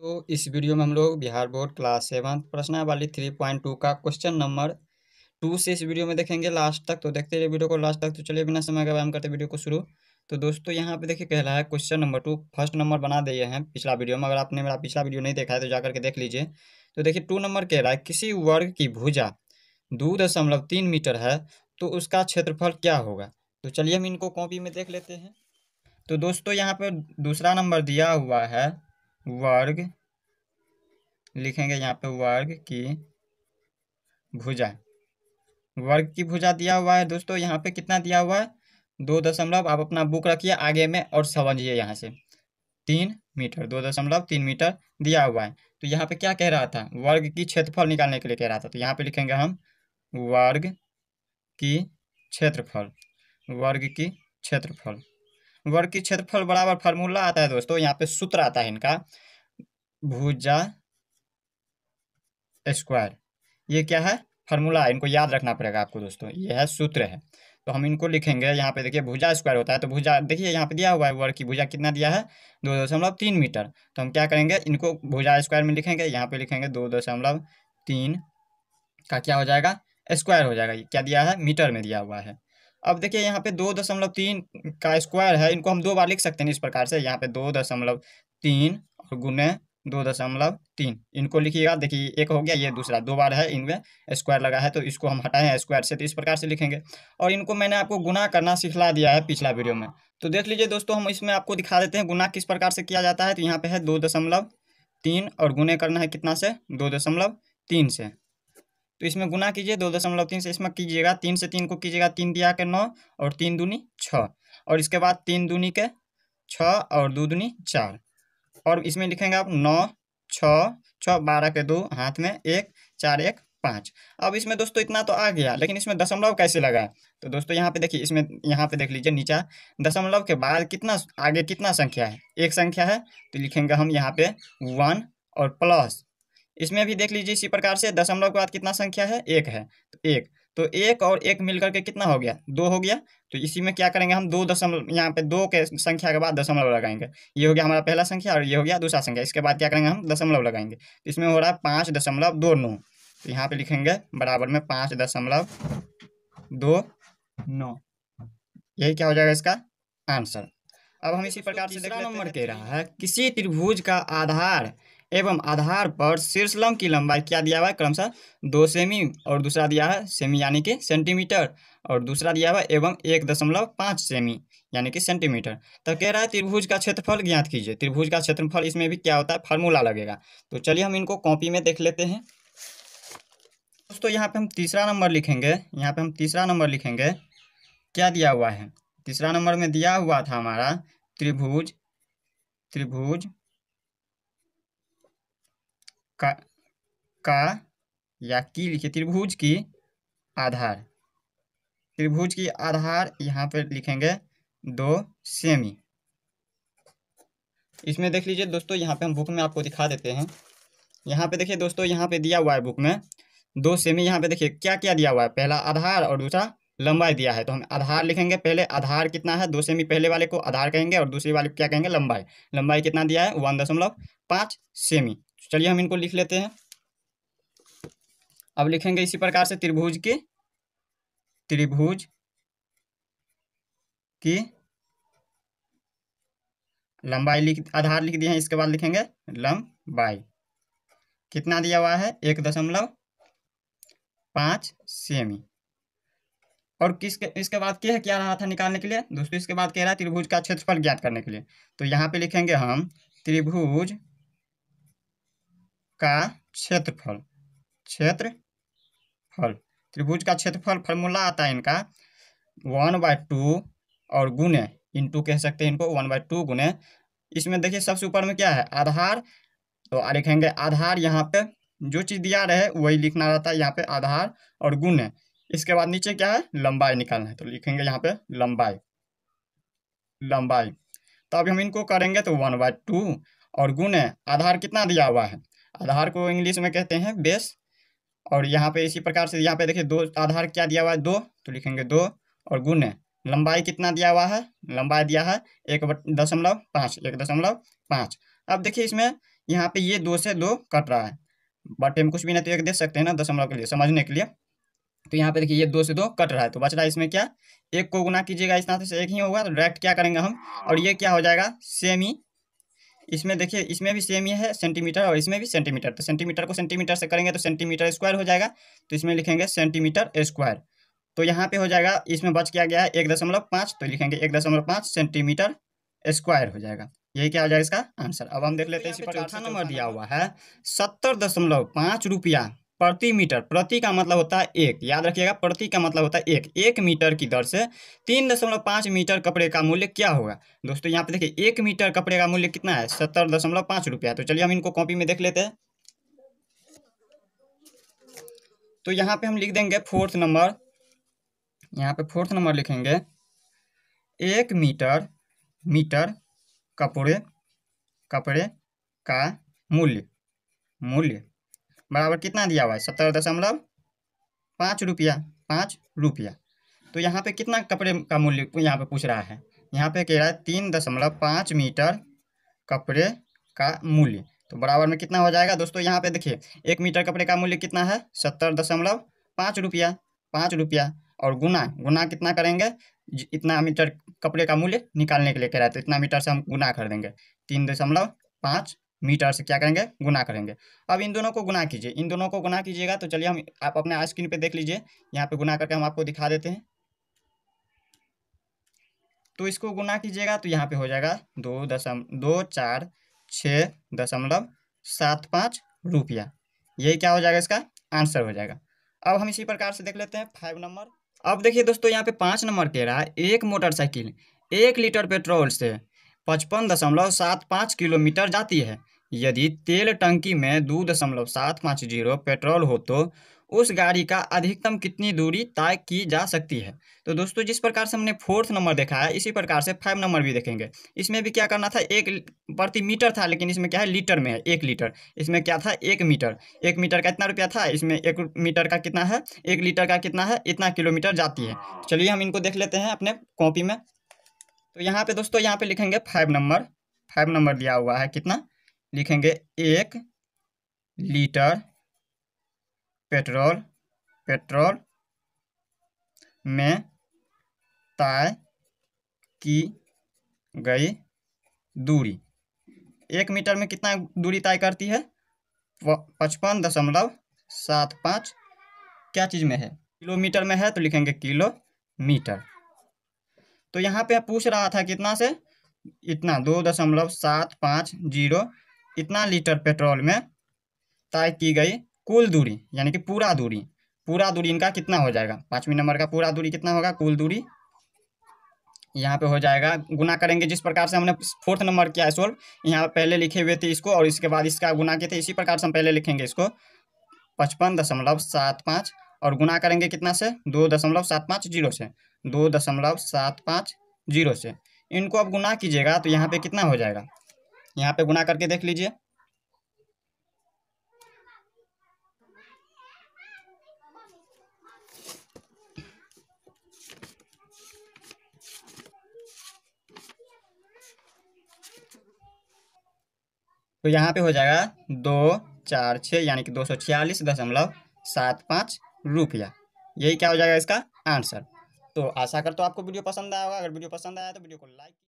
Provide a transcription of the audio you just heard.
तो इस वीडियो में हम लोग बिहार बोर्ड क्लास सेवन प्रश्नावाली थ्री पॉइंट टू का क्वेश्चन नंबर टू से इस वीडियो में देखेंगे लास्ट तक तो देखते रहिए वीडियो को लास्ट तक तो चलिए बिना समय का व्यायाम करते वीडियो को शुरू तो दोस्तों यहाँ पे देखिए कह रहा है question number two first number बना दिए हैं पिछला वीडियो में अगर आपने मेरा पिछला वीडियो नहीं देखा है तो जाकर के देख लीजिए तो देखिए टू नंबर कह रहा है किसी वर्ग की भुजा दो दशमलव तीन मीटर है तो उसका क्षेत्रफल क्या होगा तो चलिए हम इनको कॉपी में देख लेते हैं तो दोस्तों यहाँ पर दूसरा नंबर दिया हुआ है वर्ग लिखेंगे यहाँ पे वर्ग की भुजा वर्ग की भुजा दिया हुआ है दोस्तों यहाँ पे कितना दिया हुआ है दो दशमलव आप अपना बुक रखिए आगे में और समझिए यहाँ से तीन मीटर दो दशमलव तीन मीटर दिया हुआ है तो यहाँ पे क्या कह रहा था वर्ग की क्षेत्रफल निकालने के लिए कह रहा था तो यहाँ पे लिखेंगे हम वर्ग की क्षेत्रफल वर्ग की क्षेत्रफल वर्ग की क्षेत्रफल बराबर फार्मूला आता है दोस्तों यहाँ पे सूत्र आता है इनका भुजा स्क्वायर ये क्या है फार्मूला इनको याद रखना पड़ेगा आपको दोस्तों ये है सूत्र है तो हम इनको लिखेंगे यहाँ पे देखिए भुजा स्क्वायर होता है तो भुजा देखिए यहाँ पे दिया हुआ है वर्ग की भुजा कितना दिया है दो दशमलव तीन मीटर तो हम क्या करेंगे इनको भुजा स्क्वायर में लिखेंगे यहाँ पे लिखेंगे दो दशमलव तीन का क्या हो जाएगा स्क्वायर हो जाएगा क्या दिया है मीटर में दिया हुआ है अब देखिए यहाँ पे दो दशमलव तीन का स्क्वायर है इनको हम दो बार लिख सकते हैं इस प्रकार से यहाँ पे दो दशमलव तीन और गुने दो दशमलव तीन इनको लिखिएगा देखिए एक हो गया ये दूसरा दो बार है इनमें स्क्वायर लगा है तो इसको हम हटाएं स्क्वायर से तो इस प्रकार से लिखेंगे और इनको मैंने आपको गुना करना सिखला दिया है पिछला वीडियो में तो देख लीजिए दोस्तों हम इसमें आपको दिखा देते हैं गुना किस प्रकार से किया जाता है तो यहाँ पे है दो दशमलव तीन और गुने करना है कितना से दो दशमलव तीन से तो इसमें गुना कीजिए दो दशमलव तीन से इसमें कीजिएगा तीन से तीन को कीजिएगा तीन दिया के नौ और तीन दूनी छ और इसके बाद तीन दूनी के छ और दो दूनी चार और इसमें लिखेंगे आप नौ छ छः बारह के दो हाथ में एक चार एक पाँच अब इसमें दोस्तों इतना तो आ गया लेकिन इसमें दशमलव कैसे लगा तो दोस्तों यहाँ पे देखिए इसमें यहाँ पे देख लीजिए नीचा दशमलव के बाद कितना आगे कितना संख्या है एक संख्या है तो लिखेंगे हम यहाँ पे वन और प्लस इसमें भी देख लीजिए इसी प्रकार से दशमलव के बाद कितना संख्या है एक है तो एक तो एक और एक मिलकर के कितना हो गया दो हो गया तो इसी में क्या करेंगे हम दो दशमलव यहाँ पे दो के संख्या के बाद दशमलव लगाएंगे ये हो गया हमारा पहला संख्या और ये हो गया दूसरा संख्या इसके बाद क्या करेंगे हम दशमलव लगाएंगे तो इसमें हो रहा है पाँच दशमलव दो नौ तो यहाँ पे लिखेंगे बराबर में पाँच दशमलव दो नौ यही क्या हो जाएगा इसका आंसर अब हम इसी तो प्रकार से तीसरा नंबर कह रहा है किसी त्रिभुज का आधार एवं आधार पर शीर्षलम की लंबाई क्या दिया हुआ है क्रमशः दो सेमी और दूसरा दिया है सेमी यानी कि सेंटीमीटर और दूसरा दिया हुआ एवं एक दशमलव पाँच सेमी यानी कि सेंटीमीटर तो कह रहा है त्रिभुज का क्षेत्रफल ज्ञात कीजिए त्रिभुज का क्षेत्रफल इसमें भी क्या होता है फार्मूला लगेगा तो चलिए हम इनको कॉपी में देख लेते हैं दोस्तों यहाँ पे हम तीसरा नंबर लिखेंगे यहाँ पे हम तीसरा नंबर लिखेंगे क्या दिया हुआ है तीसरा नंबर में दिया हुआ था हमारा त्रिभुज त्रिभुज का का या की लिखिए त्रिभुज की आधार त्रिभुज की आधार यहाँ पर लिखेंगे दो सेमी इसमें देख लीजिए दोस्तों यहाँ पे हम बुक में आपको दिखा देते हैं यहाँ पे देखिए दोस्तों यहाँ पे दिया हुआ है बुक में दो सेमी यहाँ पे देखिए क्या क्या दिया हुआ है पहला आधार और दूसरा लंबाई दिया है तो हम आधार लिखेंगे पहले आधार कितना है दो सेमी पहले वाले को आधार कहेंगे और दूसरे वाले क्या कहेंगे लंबाई लंबाई कितना दिया है वन दशमलव पाँच सेमी चलिए हम इनको लिख लेते हैं अब लिखेंगे इसी प्रकार से त्रिभुज की त्रिभुज की लंबाई लिख आधार लिख दिए हैं इसके बाद लिखेंगे लंबाई कितना दिया हुआ है एक दशमलव पाँच सेमी और किसके इसके बाद क्या है क्या रहा था निकालने के लिए दोस्तों इसके बाद कह रहा है त्रिभुज का क्षेत्रफल ज्ञात करने के लिए तो यहाँ पे लिखेंगे हम त्रिभुज का क्षेत्रफल क्षेत्रफल त्रिभुज का क्षेत्रफल फॉर्मूला आता है इनका वन बाय टू और गुने टू कह सकते हैं इनको वन बाय टू गुने इसमें देखिए सबसे ऊपर में क्या है आधार तो लिखेंगे आधार यहाँ पे जो चीज़ दिया रहे वही लिखना रहता है यहाँ पे आधार और गुण है इसके बाद नीचे क्या है लंबाई निकालना है तो लिखेंगे यहाँ पे लंबाई लंबाई तो अब हम इनको करेंगे तो वन बाय टू और गुण है आधार कितना दिया हुआ है आधार को इंग्लिश में कहते हैं बेस और यहाँ पे इसी प्रकार से यहाँ पे देखिए दो आधार क्या दिया हुआ है दो तो लिखेंगे दो और गुण लंबाई कितना दिया हुआ है लंबाई दिया है एक दशमलव पाँच एक दशमलव पाँच अब देखिए इसमें यहाँ पे ये दो से दो कट रहा है बटे में कुछ भी नहीं तो एक देख सकते हैं ना दशमलव के लिए समझने के लिए तो यहाँ पे देखिए ये दो से दो कट रहा है तो बच रहा है इसमें क्या एक को गुना कीजिएगा इस नाते से एक ही होगा तो डायरेक्ट क्या करेंगे हम और ये क्या हो जाएगा सेम ही इसमें देखिए इसमें भी सेम ये है सेंटीमीटर और इसमें भी सेंटीमीटर तो सेंटीमीटर को सेंटीमीटर से करेंगे तो सेंटीमीटर स्क्वायर हो जाएगा तो इसमें लिखेंगे सेंटीमीटर स्क्वायर तो यहाँ पे हो जाएगा इसमें बच किया गया है एक दशमलव पाँच तो लिखेंगे एक दशमलव पाँच सेंटीमीटर स्क्वायर हो जाएगा यही क्या हो जाएगा इसका आंसर अब हम देख लेते हैं चौथा नंबर दिया हुआ है सत्तर दशमलव पाँच रुपया प्रति मीटर प्रति का मतलब होता है एक याद रखिएगा प्रति का मतलब होता है एक एक मीटर की दर से तीन दशमलव पाँच मीटर कपड़े का मूल्य क्या होगा दोस्तों यहाँ पे देखिए एक मीटर कपड़े का मूल्य कितना है सत्तर दशमलव पाँच रुपया तो चलिए हम इनको कॉपी में देख लेते हैं तो यहाँ पे हम लिख देंगे फोर्थ नंबर यहाँ पे फोर्थ नंबर लिखेंगे एक मीटर मीटर कपड़े कपड़े का मूल्य मूल्य बराबर कितना दिया हुआ है सत्तर दशमलव पाँच रुपया पाँच रुपया तो यहाँ पे कितना कपड़े का मूल्य यहाँ पे पूछ रहा है यहाँ पे कह रहा है तीन दशमलव पाँच मीटर कपड़े का मूल्य तो बराबर में कितना हो जाएगा दोस्तों यहाँ पे देखिए एक मीटर कपड़े का मूल्य कितना है सत्तर दशमलव पाँच रुपया पाँच रुपया और गुना गुना कितना करेंगे इतना मीटर कपड़े का मूल्य निकालने के लिए कह रहा है तो इतना मीटर से हम गुना कर देंगे तीन दशमलव पाँच मीटर से क्या करेंगे गुना करेंगे अब इन दोनों को गुना कीजिए इन दोनों को गुना कीजिएगा तो चलिए हम आप अपने स्क्रीन पे देख लीजिए यहाँ पे गुना करके हम आपको दिखा देते हैं तो इसको गुना कीजिएगा तो यहाँ पे हो जाएगा दो दशम दो चार छ दशमलव सात पाँच रुपया यही क्या हो जाएगा इसका आंसर हो जाएगा अब हम इसी प्रकार से देख लेते हैं फाइव नंबर अब देखिए दोस्तों यहाँ पे पाँच नंबर कह रहा है एक मोटरसाइकिल एक लीटर पेट्रोल से पचपन दशमलव सात पाँच किलोमीटर जाती है यदि तेल टंकी में दो दशमलव सात पाँच जीरो पेट्रोल हो तो उस गाड़ी का अधिकतम कितनी दूरी तय की जा सकती है तो दोस्तों जिस प्रकार से हमने फोर्थ नंबर देखा है इसी प्रकार से फाइव नंबर भी देखेंगे इसमें भी क्या करना था एक प्रति मीटर था लेकिन इसमें क्या है लीटर में है एक लीटर इसमें क्या था एक मीटर एक मीटर का इतना रुपया था इसमें एक मीटर का कितना है एक लीटर का कितना है इतना किलोमीटर जाती है चलिए हम इनको देख लेते हैं अपने कॉपी में तो यहाँ पे दोस्तों यहाँ पे लिखेंगे फाइव नंबर फाइव नंबर दिया हुआ है कितना लिखेंगे एक लीटर पेट्रोल पेट्रोल में तय की गई दूरी एक मीटर में कितना दूरी तय करती है पचपन दशमलव सात पाँच क्या चीज़ में है किलोमीटर में है तो लिखेंगे किलो मीटर तो यहाँ पे पूछ रहा था कितना से इतना दो दशमलव सात पाँच जीरो इतना लीटर पेट्रोल में तय की गई कुल दूरी यानी कि पूरा दूरी पूरा दूरी इनका कितना हो जाएगा पाँचवीं नंबर का पूरा दूरी कितना होगा कुल दूरी यहाँ पे हो जाएगा गुना करेंगे जिस प्रकार से हमने फोर्थ नंबर किया है सोल्व यहाँ पे पहले लिखे हुए थे इसको और इसके बाद इसका गुना किए थे इसी प्रकार से हम पहले लिखेंगे इसको पचपन दशमलव सात पाँच और गुना करेंगे कितना से दो दशमलव सात पाँच जीरो से दो दशमलव सात पाँच जीरो से इनको अब गुना कीजिएगा तो यहाँ पे कितना हो जाएगा यहाँ पे गुना करके देख लीजिए तो यहाँ पे हो जाएगा दो चार छः यानी कि दो सौ छियालीस दशमलव सात पाँच रुपया यही क्या हो जाएगा इसका आंसर तो आशा करता तो हूँ आपको वीडियो पसंद आया होगा अगर वीडियो पसंद आया तो वीडियो को लाइक